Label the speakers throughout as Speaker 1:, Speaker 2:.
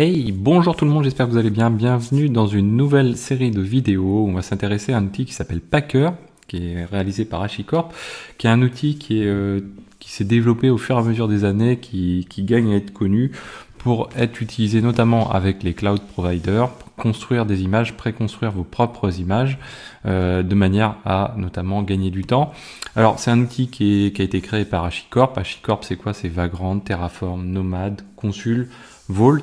Speaker 1: Hey, bonjour tout le monde, j'espère que vous allez bien. Bienvenue dans une nouvelle série de vidéos. on va s'intéresser à un outil qui s'appelle Packer, qui est réalisé par HashiCorp, qui est un outil qui est euh, qui s'est développé au fur et à mesure des années, qui, qui gagne à être connu pour être utilisé notamment avec les cloud providers construire des images, préconstruire vos propres images euh, de manière à notamment gagner du temps. Alors c'est un outil qui, a été créé par HashiCorp. HashiCorp c'est quoi C'est Vagrant, Terraform, Nomad, Consul, Vault.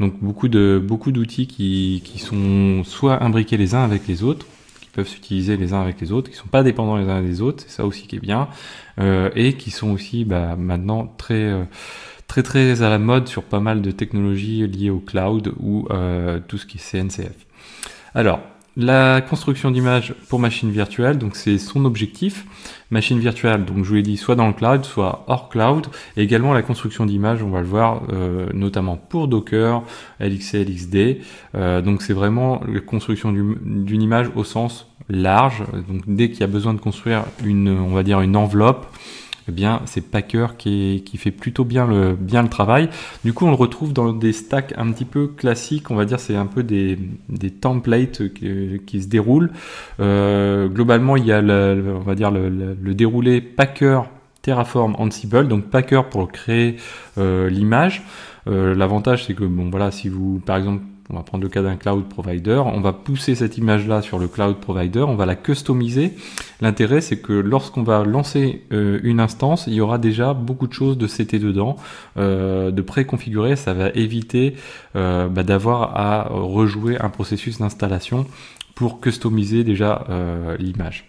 Speaker 1: Donc beaucoup de beaucoup d'outils qui, qui sont soit imbriqués les uns avec les autres qui peuvent s'utiliser les uns avec les autres, qui sont pas dépendants les uns des autres, c'est ça aussi qui est bien, euh, et qui sont aussi bah, maintenant très euh, très très à la mode sur pas mal de technologies liées au cloud ou euh, tout ce qui est CNCF. Alors, la construction d'image pour machine virtuelle, donc c'est son objectif. Machine virtuelle, donc je vous l'ai dit, soit dans le cloud, soit hors cloud. Et également la construction d'image on va le voir, euh, notamment pour Docker, LXLXD. Euh, donc c'est vraiment la construction d'une image au sens large. Donc dès qu'il y a besoin de construire une, on va dire, une enveloppe, eh bien c'est Packer qui, qui, fait plutôt bien le, bien le travail. Du coup, on le retrouve dans des stacks un petit peu classiques, on va dire, c'est un peu des, des templates qui, se déroulent. Euh, globalement, il y a le, on va dire le, le, le déroulé Packer Terraform Ansible, donc Packer pour créer euh, l'image. Euh, L'avantage c'est que bon voilà, si vous par exemple on va prendre le cas d'un cloud provider, on va pousser cette image-là sur le cloud provider, on va la customiser. L'intérêt, c'est que lorsqu'on va lancer euh, une instance, il y aura déjà beaucoup de choses de CT dedans, euh, de préconfigurer, ça va éviter euh, bah, d'avoir à rejouer un processus d'installation pour customiser déjà euh, l'image.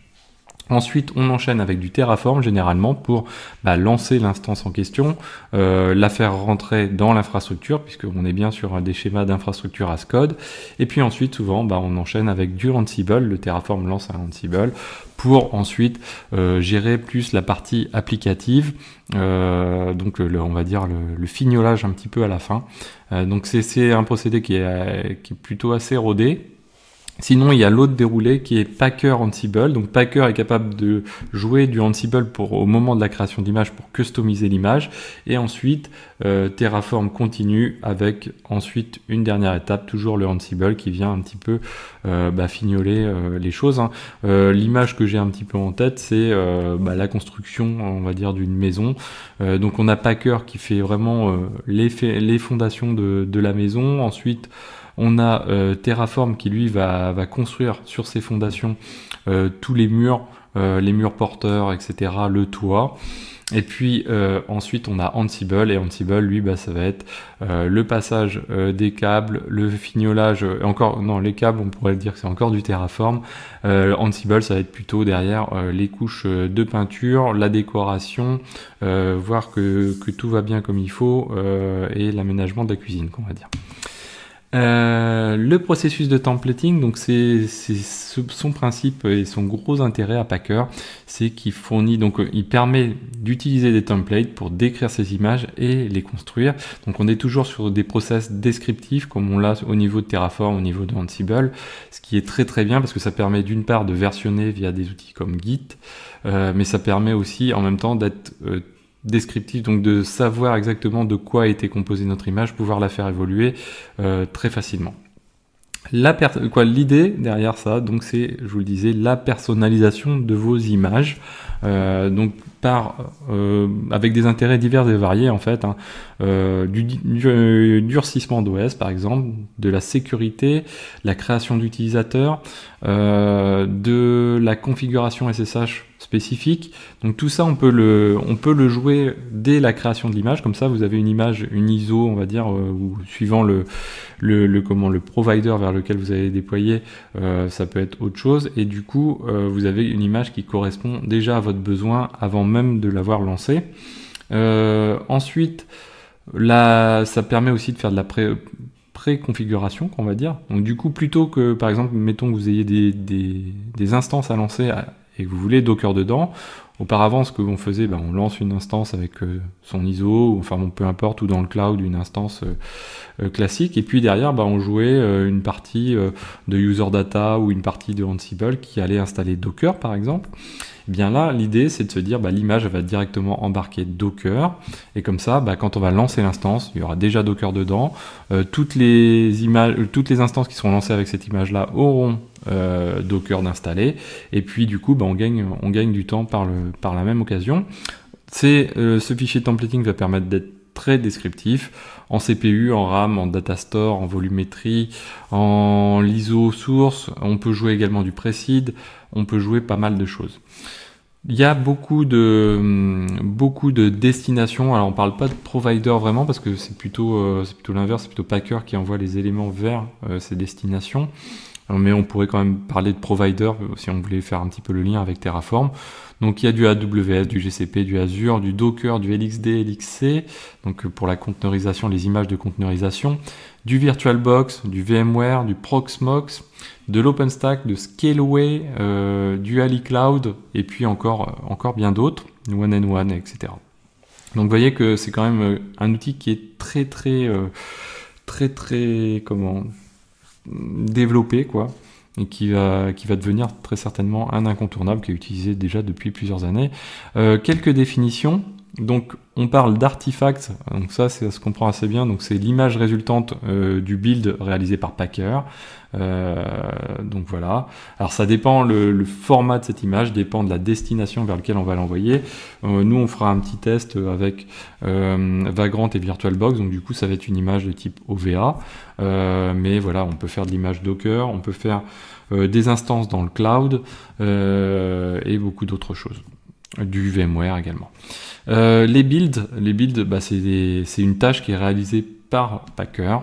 Speaker 1: Ensuite, on enchaîne avec du Terraform généralement pour bah, lancer l'instance en question, euh, la faire rentrer dans l'infrastructure, puisqu'on est bien sur des schémas d'infrastructure as code. Et puis ensuite, souvent, bah, on enchaîne avec du Ansible, le Terraform lance un Ansible, pour ensuite euh, gérer plus la partie applicative, euh, donc le, on va dire le, le, fignolage un petit peu à la fin. donc c'est un procédé qui est, qui est plutôt assez rodé, Sinon, il y a l'autre déroulé qui est Packer Ansible. Donc, Packer est capable de jouer du Ansible pour, au moment de la création d'image pour customiser l'image. Et ensuite, euh, Terraform continue avec ensuite une dernière étape, toujours le Ansible qui vient un petit peu euh, bah, fignoler euh, les choses. Hein. L'image que j'ai un petit peu en tête, c'est bah, la construction, on va dire, d'une maison. donc, on a Packer qui fait vraiment les, fondations de, de la maison. Ensuite, on a euh, Terraform qui lui va, construire sur ses fondations euh, tous les murs, euh, les murs porteurs, etc., le toit. Et puis ensuite on a Ansible et Ansible lui bah, ça va être le passage des câbles, le fignolage, encore non les câbles on pourrait dire que c'est encore du terraform. Ansible ça va être plutôt derrière les couches de peinture, la décoration, voir que, que, tout va bien comme il faut et l'aménagement de la cuisine qu'on va dire. Euh, le processus de templating, donc c'est son principe et son gros intérêt à Packer, c'est qu'il fournit donc euh, il permet d'utiliser des templates pour décrire ces images et les construire. Donc on est toujours sur des process descriptifs comme on l'a au niveau de Terraform, au niveau de Ansible, ce qui est très très bien parce que ça permet d'une part de versionner via des outils comme Git, euh, mais ça permet aussi en même temps d'être descriptif, donc de savoir exactement de quoi était composée notre image, pouvoir la faire évoluer euh, très facilement. La quoi l'idée derrière ça donc c'est je vous le disais la personnalisation de vos images euh, donc par euh, avec des intérêts divers et variés en fait, hein. euh, du, durcissement d'OS par exemple, de la sécurité, la création d'utilisateurs, de la configuration SSH spécifique. Donc tout ça, on peut le, on peut le jouer dès la création de l'image. Comme ça, vous avez une image, une ISO, on va dire, ou suivant le, le, comment, le provider vers lequel vous allez déployer, ça peut être autre chose. Et du coup, vous avez une image qui correspond déjà à besoin avant même de l'avoir lancé. Euh, ensuite, là, ça permet aussi de faire de la pré configuration qu'on va dire. Donc du coup, plutôt que, par exemple, mettons que vous ayez des, instances à lancer et que vous voulez Docker dedans, auparavant, ce que l'on faisait, ben, on lance une instance avec euh, son ISO, enfin bon, peu importe, ou dans le cloud, une instance euh, classique, et puis derrière, ben, on jouait une partie de user data ou une partie de Ansible qui allait installer Docker, par exemple bien là, l'idée, c'est de se dire, bah, l'image va directement embarquer Docker, et comme ça, bah, quand on va lancer l'instance, il y aura déjà Docker dedans. Euh, toutes, les images, euh, toutes les instances qui seront lancées avec cette image-là auront euh, Docker d'installer, et puis du coup, bah, on, gagne, on gagne du temps par, le, par la même occasion. C'est ce fichier templating va permettre d'être descriptif en CPU, en RAM, en data store en volumétrie, en l'ISO source. On peut jouer également du preside On peut jouer pas mal de choses. Il y a beaucoup de, beaucoup de destinations. Alors, on parle pas de provider vraiment parce que c'est plutôt, euh, c'est plutôt l'inverse, c'est plutôt Packer qui envoie les éléments vers ses euh, ces destinations. Euh, mais on pourrait quand même parler de provider euh, si on voulait faire un petit peu le lien avec Terraform. Donc il y a du AWS, du GCP, du Azure, du Docker, du LXD, LXC, donc euh, pour la conteneurisation, les images de conteneurisation, du VirtualBox, du VMware, du Proxmox, de l'OpenStack, de Scaleway, du AliCloud, et puis encore, encore bien d'autres, One and One, etc. Donc vous voyez que c'est quand même un outil qui est très très très très, très comment développé, quoi, et qui va, qui va devenir très certainement un incontournable qui est utilisé déjà depuis plusieurs années. Euh, quelques définitions. Donc on parle d'artefacts. donc ça c'est ce qu'on assez bien, donc c'est l'image résultante euh, du build réalisé par Packer. Euh, donc voilà. Alors ça dépend, le, format de cette image dépend de la destination vers laquelle on va l'envoyer. Euh, nous on fera un petit test avec Vagrant et VirtualBox, donc du coup ça va être une image de type OVA. mais voilà, on peut faire de l'image Docker, on peut faire des instances dans le cloud et beaucoup d'autres choses du VMware également. Euh, les builds, les builds bah, c'est une tâche qui est réalisée par Packer.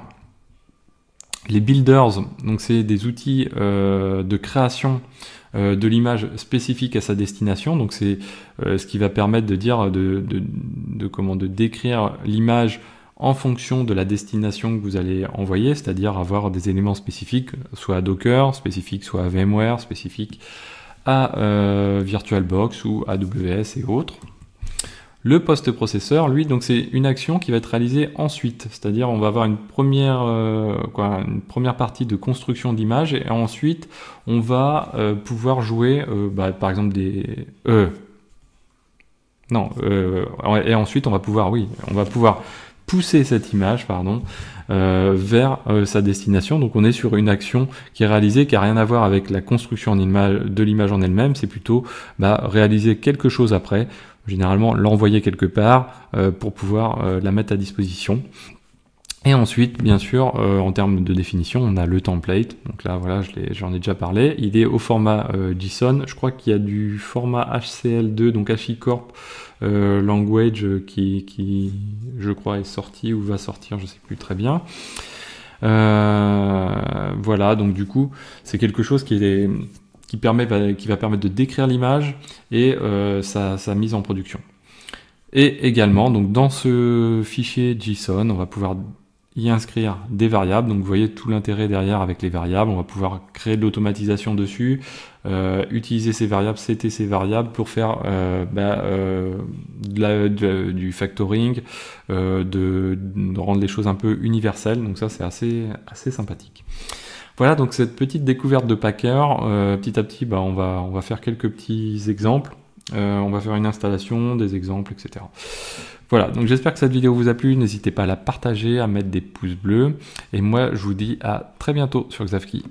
Speaker 1: Les builders, donc c'est des outils euh, de création euh, de l'image spécifique à sa destination. Donc c'est ce qui va permettre de dire de, comment de décrire l'image en fonction de la destination que vous allez envoyer, c'est-à-dire avoir des éléments spécifiques, soit Docker, spécifique soit à VMware, spécifique à euh, VirtualBox ou AWS et autres. Le post-processeur, lui, donc c'est une action qui va être réalisée ensuite, c'est-à-dire on va avoir une première, euh, quoi, une première partie de construction d'image et ensuite on va euh, pouvoir jouer, bah, par exemple des, non, et ensuite on va pouvoir, oui, on va pouvoir pousser cette image pardon, euh, vers euh, sa destination. Donc on est sur une action qui est réalisée, qui a rien à voir avec la construction de l'image en elle-même, c'est plutôt bah, réaliser quelque chose après, généralement l'envoyer quelque part euh, pour pouvoir la mettre à disposition. Et ensuite, bien sûr, euh, en termes de définition, on a le template. Donc là, voilà, j'en ai déjà parlé. Il est au format euh, JSON. Je crois qu'il y a du format HCL2, donc HICorp euh, Language, qui, je crois, est sorti ou va sortir, je ne sais plus très bien. voilà, donc du coup, c'est quelque chose qui est qui, permet, qui va permettre de décrire l'image et sa, sa mise en production. Et également, donc dans ce fichier JSON, on va pouvoir y inscrire des variables. Donc vous voyez tout l'intérêt derrière avec les variables. On va pouvoir créer de l'automatisation dessus, euh, utiliser ces variables, c'était ces variables pour faire euh, bah, euh, du factoring, de, de, rendre les choses un peu universelles. Donc ça c'est assez, assez sympathique. Voilà donc cette petite découverte de Packer. petit à petit bah, on, va, on va faire quelques petits exemples. Euh, on va faire une installation, des exemples, etc. Voilà, donc j'espère que cette vidéo vous a plu. N'hésitez pas à la partager, à mettre des pouces bleus. Et moi, je vous dis à très bientôt sur Xavki.